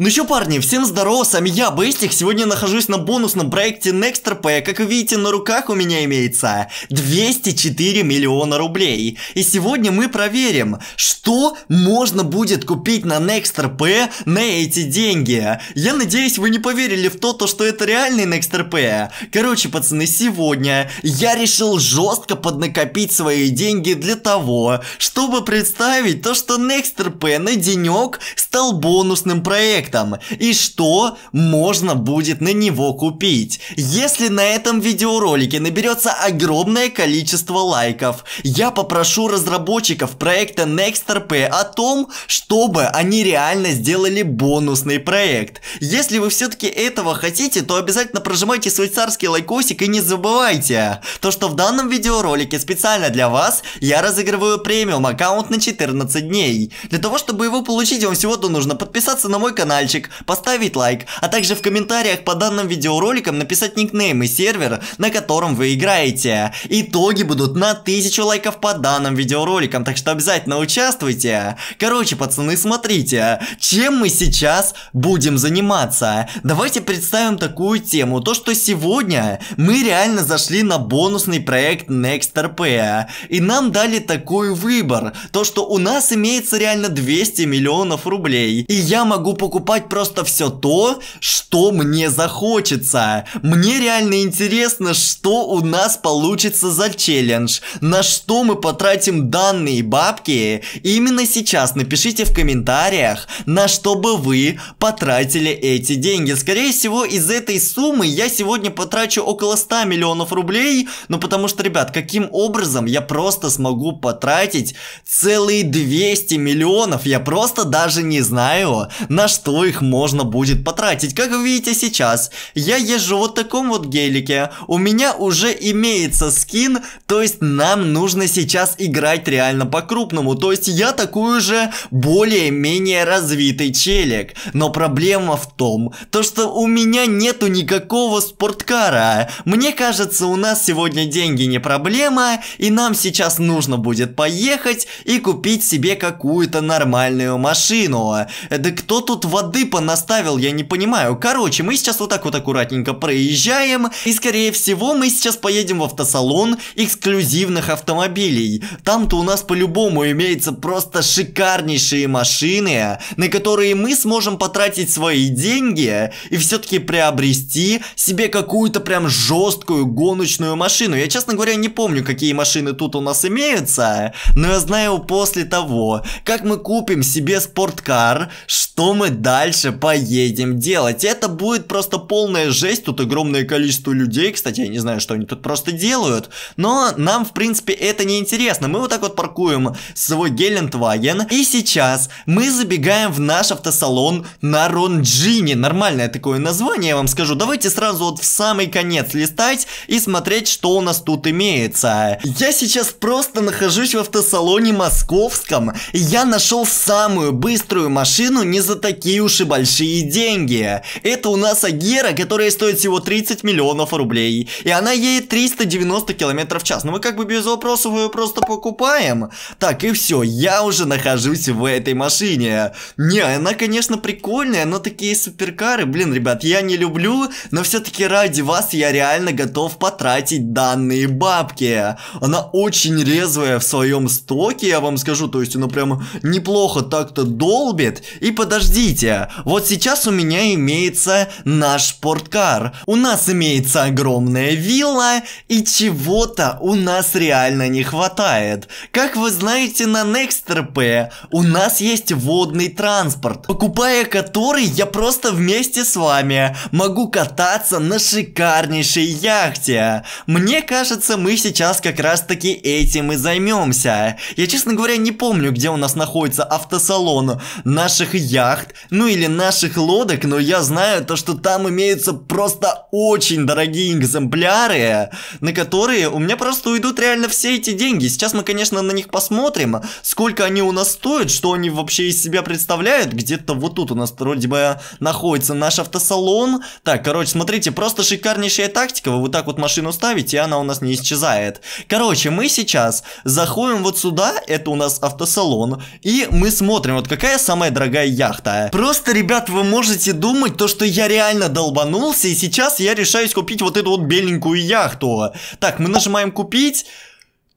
Ну чё, парни, всем здорово, с вами я, Бэстик. Сегодня нахожусь на бонусном проекте NextRP. Как вы видите, на руках у меня имеется 204 миллиона рублей. И сегодня мы проверим, что можно будет купить на NextRP на эти деньги. Я надеюсь, вы не поверили в то, то что это реальный NextRP. Короче, пацаны, сегодня я решил жестко поднакопить свои деньги для того, чтобы представить то, что NextRP на денек стал бонусным проектом проектом и что можно будет на него купить. Если на этом видеоролике наберется огромное количество лайков, я попрошу разработчиков проекта NextRP о том, чтобы они реально сделали бонусный проект. Если вы все-таки этого хотите, то обязательно прожимайте свой царский лайкосик и не забывайте, то что в данном видеоролике специально для вас я разыгрываю премиум аккаунт на 14 дней. Для того, чтобы его получить, вам всего-то нужно подписаться на мой канал, каналчик, поставить лайк, а также в комментариях по данным видеороликам написать никнейм и сервер, на котором вы играете. Итоги будут на 1000 лайков по данным видеороликам, так что обязательно участвуйте. Короче, пацаны, смотрите, чем мы сейчас будем заниматься. Давайте представим такую тему, то что сегодня мы реально зашли на бонусный проект NextRP. И нам дали такой выбор, то что у нас имеется реально 200 миллионов рублей. И я могу покупать покупать просто все то, что мне захочется. Мне реально интересно, что у нас получится за челлендж, на что мы потратим данные бабки. Именно сейчас напишите в комментариях, на что бы вы потратили эти деньги. Скорее всего, из этой суммы я сегодня потрачу около 100 миллионов рублей, но ну, потому что, ребят, каким образом я просто смогу потратить целые 200 миллионов, я просто даже не знаю, на что что их можно будет потратить. Как вы видите сейчас, я езжу вот в таком вот гелике, у меня уже имеется скин, то есть нам нужно сейчас играть реально по-крупному. То есть я такой уже более-менее развитый челик. Но проблема в том, то что у меня нету никакого спорткара. Мне кажется, у нас сегодня деньги не проблема, и нам сейчас нужно будет поехать и купить себе какую-то нормальную машину. Э, да кто тут вода воды понаставил, я не понимаю. Короче, мы сейчас вот так вот аккуратненько проезжаем. И скорее всего мы сейчас поедем в автосалон эксклюзивных автомобилей. Там-то у нас по-любому имеются просто шикарнейшие машины, на которые мы сможем потратить свои деньги и все-таки приобрести себе какую-то прям жесткую гоночную машину. Я, честно говоря, не помню, какие машины тут у нас имеются, но я знаю после того, как мы купим себе спорткар, что мы дальше поедем делать. Это будет просто полная жесть, тут огромное количество людей, кстати, я не знаю, что они тут просто делают, но нам, в принципе, это не интересно. Мы вот так вот паркуем свой Гелендваген, и сейчас мы забегаем в наш автосалон на Ронджине. Нормальное такое название, я вам скажу. Давайте сразу вот в самый конец листать и смотреть, что у нас тут имеется. Я сейчас просто нахожусь в автосалоне московском, и я нашел самую быструю машину не за такие такие уж и большие деньги. Это у нас Агера, которая стоит всего 30 миллионов рублей. И она едет 390 километров в час. Но ну, мы как бы без вопросов ее просто покупаем. Так, и все, я уже нахожусь в этой машине. Не, она, конечно, прикольная, но такие суперкары, блин, ребят, я не люблю, но все-таки ради вас я реально готов потратить данные бабки. Она очень резвая в своем стоке, я вам скажу, то есть она прям неплохо так-то долбит. И подождите, Смотрите, вот сейчас у меня имеется наш спорткар. У нас имеется огромная вилла, и чего-то у нас реально не хватает. Как вы знаете, на NextRP у нас есть водный транспорт, покупая который я просто вместе с вами могу кататься на шикарнейшей яхте. Мне кажется, мы сейчас как раз таки этим и займемся. Я, честно говоря, не помню, где у нас находится автосалон наших яхт, ну или наших лодок, но я знаю то, что там имеются просто очень дорогие экземпляры, на которые у меня просто уйдут реально все эти деньги. Сейчас мы, конечно, на них посмотрим, сколько они у нас стоят, что они вообще из себя представляют. Где-то вот тут у нас вроде бы находится наш автосалон. Так, короче, смотрите, просто шикарнейшая тактика. Вы вот так вот машину ставите, и она у нас не исчезает. Короче, мы сейчас заходим вот сюда, это у нас автосалон, и мы смотрим, вот какая самая дорогая яхта. Просто Просто, ребят, вы можете думать, то, что я реально долбанулся, и сейчас я решаюсь купить вот эту вот беленькую яхту. Так, мы нажимаем купить.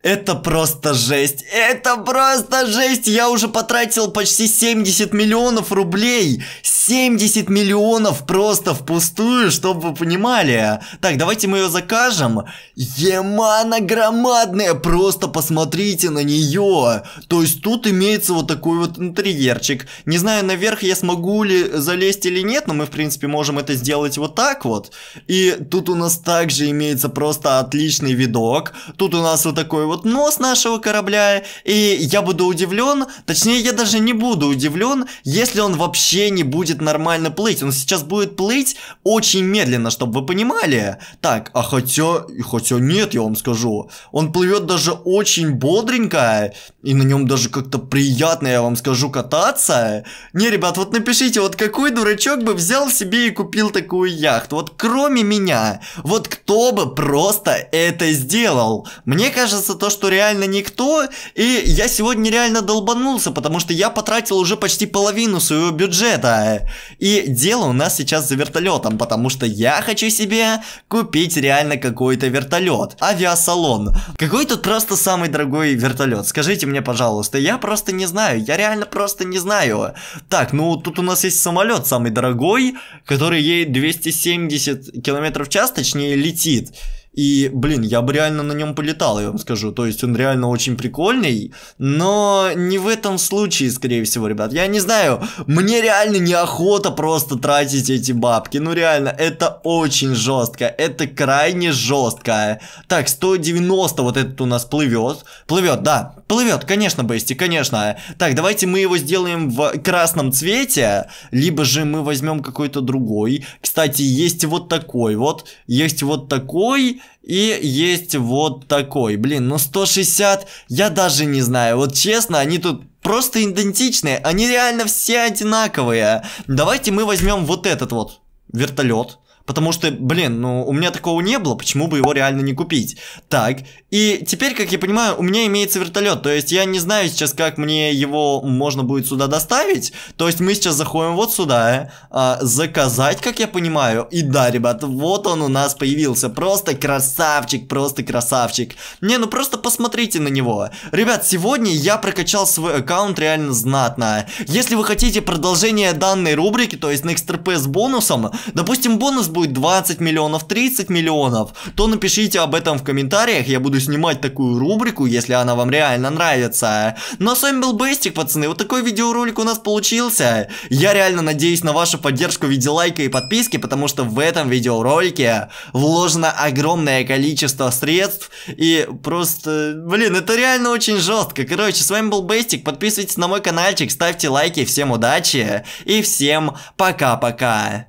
Это просто жесть. Это просто жесть. Я уже потратил почти 70 миллионов рублей. 70 миллионов просто впустую, чтобы вы понимали. Так, давайте мы ее закажем. Емана громадная. Просто посмотрите на нее. То есть тут имеется вот такой вот интерьерчик. Не знаю, наверх я смогу ли залезть или нет, но мы, в принципе, можем это сделать вот так вот. И тут у нас также имеется просто отличный видок. Тут у нас вот такой вот нос нашего корабля, и я буду удивлен, точнее я даже не буду удивлен, если он вообще не будет нормально плыть. Он сейчас будет плыть очень медленно, чтобы вы понимали. Так, а хотя, хотя нет, я вам скажу. Он плывет даже очень бодренько, и на нем даже как-то приятно, я вам скажу, кататься. Не, ребят, вот напишите, вот какой дурачок бы взял себе и купил такую яхту? Вот кроме меня, вот кто бы просто это сделал? Мне кажется, то, что реально никто, и я сегодня реально долбанулся, потому что я потратил уже почти половину своего бюджета. И дело у нас сейчас за вертолетом, потому что я хочу себе купить реально какой-то вертолет. Авиасалон. Какой тут просто самый дорогой вертолет? Скажите мне, пожалуйста, я просто не знаю, я реально просто не знаю. Так, ну тут у нас есть самолет самый дорогой, который едет 270 км в час, точнее летит. И, блин, я бы реально на нем полетал, я вам скажу. То есть он реально очень прикольный, но не в этом случае, скорее всего, ребят. Я не знаю, мне реально неохота просто тратить эти бабки. Ну реально, это очень жестко, это крайне жестко. Так, 190 вот этот у нас плывет. Плывет, да, плывет, конечно, Бести, конечно. Так, давайте мы его сделаем в красном цвете, либо же мы возьмем какой-то другой. Кстати, есть вот такой вот, есть вот такой и есть вот такой. Блин, ну 160, я даже не знаю. Вот честно, они тут просто идентичные. Они реально все одинаковые. Давайте мы возьмем вот этот вот вертолет. Потому что, блин, ну у меня такого не было, почему бы его реально не купить? Так, и теперь, как я понимаю, у меня имеется вертолет. То есть я не знаю сейчас, как мне его можно будет сюда доставить. То есть мы сейчас заходим вот сюда, а, заказать, как я понимаю. И да, ребят, вот он у нас появился. Просто красавчик, просто красавчик. Не, ну просто посмотрите на него. Ребят, сегодня я прокачал свой аккаунт реально знатно. Если вы хотите продолжение данной рубрики, то есть на NextRP с бонусом, допустим, бонус будет будет 20 миллионов, 30 миллионов, то напишите об этом в комментариях, я буду снимать такую рубрику, если она вам реально нравится. Ну а с вами был Бэстик, пацаны, вот такой видеоролик у нас получился. Я реально надеюсь на вашу поддержку в виде лайка и подписки, потому что в этом видеоролике вложено огромное количество средств и просто, блин, это реально очень жестко. Короче, с вами был Бэстик, подписывайтесь на мой каналчик, ставьте лайки, всем удачи и всем пока-пока.